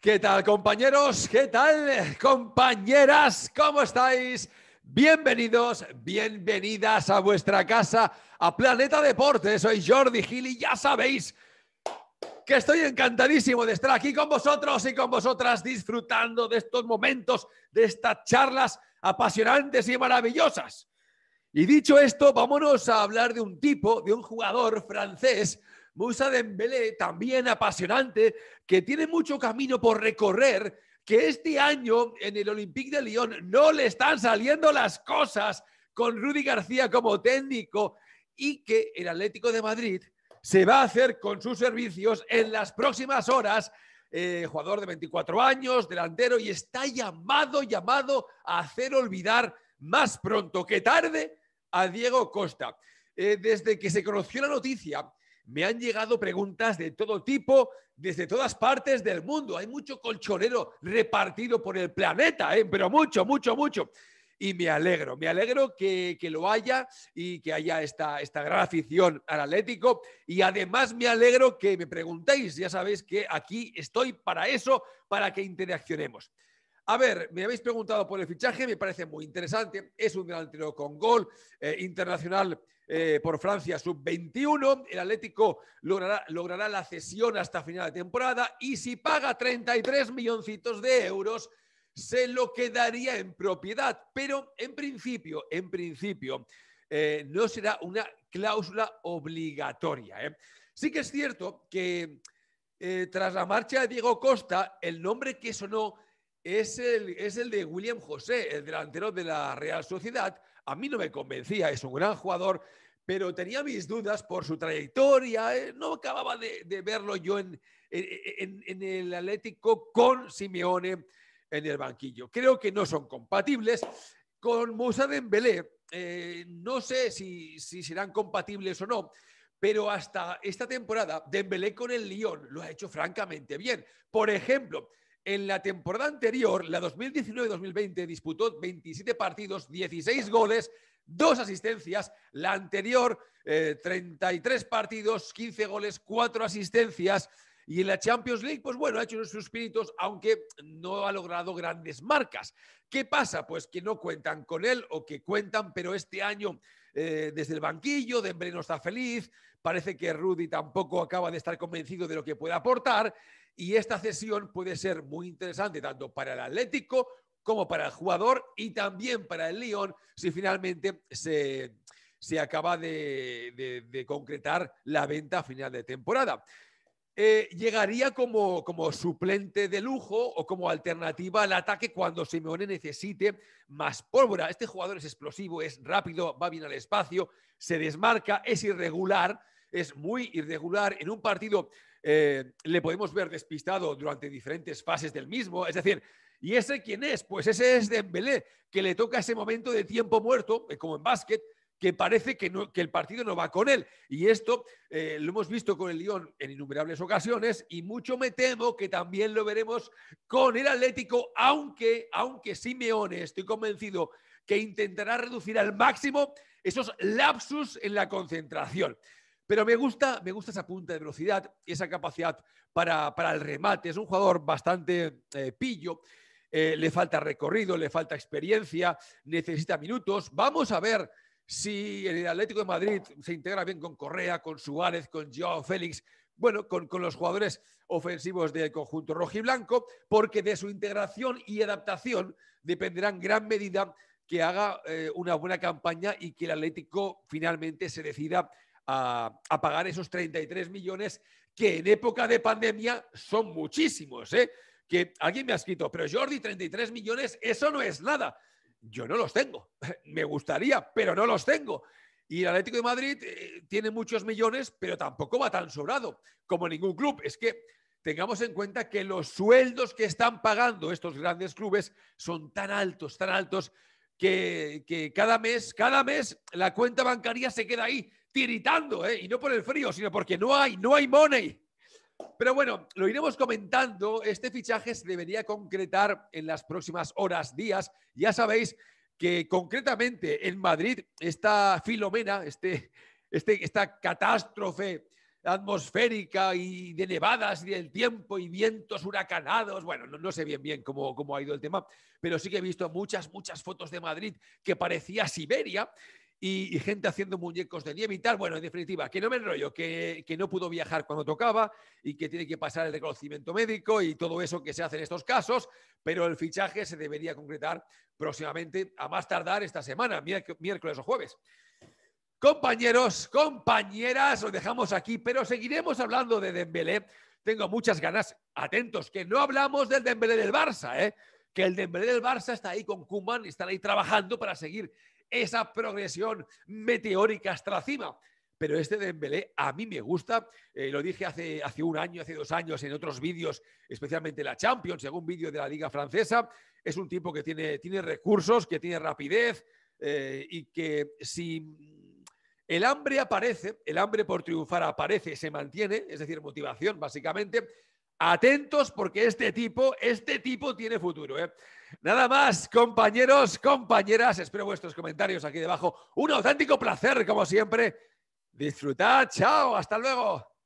¿Qué tal compañeros? ¿Qué tal compañeras? ¿Cómo estáis? Bienvenidos, bienvenidas a vuestra casa, a Planeta Deporte. Soy Jordi Gil y ya sabéis que estoy encantadísimo de estar aquí con vosotros y con vosotras disfrutando de estos momentos, de estas charlas apasionantes y maravillosas. Y dicho esto, vámonos a hablar de un tipo, de un jugador francés Moussa Dembélé, también apasionante, que tiene mucho camino por recorrer, que este año en el Olympique de Lyon no le están saliendo las cosas con Rudy García como técnico y que el Atlético de Madrid se va a hacer con sus servicios en las próximas horas. Eh, jugador de 24 años, delantero, y está llamado, llamado a hacer olvidar más pronto que tarde a Diego Costa. Eh, desde que se conoció la noticia me han llegado preguntas de todo tipo, desde todas partes del mundo. Hay mucho colchonero repartido por el planeta, ¿eh? pero mucho, mucho, mucho. Y me alegro, me alegro que, lo haya y que haya esta, esta gran afición al Atlético. Y además me alegro que me preguntéis, ya sabéis que aquí estoy para eso, para que interaccionemos. A ver, me habéis preguntado por el fichaje, me parece muy interesante. Es un delantero con gol eh, internacional eh, por Francia sub-21. El Atlético logrará, la cesión hasta final de temporada y si paga 33 milloncitos de euros, se lo quedaría en propiedad. Pero en principio, en principio, eh, no será una cláusula obligatoria. Sí que es cierto que tras la marcha de Diego Costa, el nombre que sonó es el, es el de William José, el delantero de la Real Sociedad. A mí no me convencía, es un gran jugador, pero tenía mis dudas por su trayectoria. Eh, no acababa de, verlo yo en, el Atlético con Simeone en el banquillo. Creo que no son compatibles. Con Moussa Dembélé, eh, no sé si, si, serán compatibles o no, pero hasta esta temporada Dembélé con el Lyon lo ha hecho francamente bien. Por ejemplo, en la temporada anterior, la 2019-2020, disputó 27 partidos, 16 goles, 2 asistencias. La anterior, 33 eh, partidos, 15 goles, 4 asistencias. Y en la Champions League, pues bueno, ha hecho sus espíritus, aunque no ha logrado grandes marcas. ¿Qué pasa? Pues que no cuentan con él o que cuentan, pero este año eh, desde el banquillo, Dembélé no está feliz, parece que Rudy tampoco acaba de estar convencido de lo que puede aportar y esta cesión puede ser muy interesante tanto para el Atlético como para el jugador y también para el Lyon si finalmente se, acaba de, de concretar la venta a final de temporada. Eh, llegaría como, suplente de lujo o como alternativa al ataque cuando Simeone necesite más pólvora. Este jugador es explosivo, es rápido, va bien al espacio, se desmarca, es irregular, es muy irregular. En un partido eh, le podemos ver despistado durante diferentes fases del mismo. Es decir, ¿y ese quién es? Pues ese es Dembélé, que le toca ese momento de tiempo muerto, eh, como en básquet, que parece que, el partido no va con él. Y esto eh, lo hemos visto con el Lyon en innumerables ocasiones y mucho me temo que también lo veremos con el Atlético, aunque, aunque Simeone, estoy convencido que intentará reducir al máximo esos lapsus en la concentración. Pero me gusta, me gusta esa punta de velocidad, y esa capacidad para, para el remate. Es un jugador bastante eh, pillo. Eh, le falta recorrido, le falta experiencia, necesita minutos. Vamos a ver si el Atlético de Madrid se integra bien con Correa, con Suárez, con Joao Félix, bueno, con, los jugadores ofensivos del conjunto rojiblanco, porque de su integración y adaptación dependerá en gran medida que haga eh, una buena campaña y que el Atlético finalmente se decida a, pagar esos 33 millones que en época de pandemia son muchísimos, ¿eh? Que alguien me ha escrito, pero Jordi, 33 millones, eso no es nada yo no los tengo. Me gustaría, pero no los tengo. Y el Atlético de Madrid eh, tiene muchos millones, pero tampoco va tan sobrado como ningún club. Es que tengamos en cuenta que los sueldos que están pagando estos grandes clubes son tan altos, tan altos, que, cada mes, cada mes la cuenta bancaria se queda ahí tiritando, ¿eh? y no por el frío, sino porque no hay, no hay money. Pero bueno, lo iremos comentando. Este fichaje se debería concretar en las próximas horas, días. Ya sabéis que concretamente en Madrid, esta filomena, este, este esta catástrofe atmosférica y de nevadas y del tiempo y vientos huracanados. Bueno, no, sé bien bien cómo, cómo, ha ido el tema, pero sí que he visto muchas, muchas fotos de Madrid que parecía Siberia y, gente haciendo muñecos de nieve y tal. Bueno, en definitiva, que no me enrollo, que, que no pudo viajar cuando tocaba y que tiene que pasar el reconocimiento médico y todo eso que se hace en estos casos, pero el fichaje se debería concretar próximamente, a más tardar esta semana, miércoles o jueves. Compañeros, compañeras, os dejamos aquí, pero seguiremos hablando de Dembélé. Tengo muchas ganas, atentos, que no hablamos del Dembélé del Barça, ¿eh? que el Dembélé del Barça está ahí con Kuman, están ahí trabajando para seguir esa progresión meteórica hasta la cima. Pero este Dembélé a mí me gusta, eh, lo dije hace, hace un año, hace dos años en otros vídeos, especialmente la Champions, según algún vídeo de la Liga Francesa, es un tipo que tiene, recursos, que tiene rapidez eh, y que si el hambre aparece, el hambre por triunfar aparece, se mantiene, es decir, motivación básicamente, atentos porque este tipo, este tipo tiene futuro. ¿eh? Nada más, compañeros, compañeras, espero vuestros comentarios aquí debajo. Un auténtico placer, como siempre. Disfrutad, chao, hasta luego.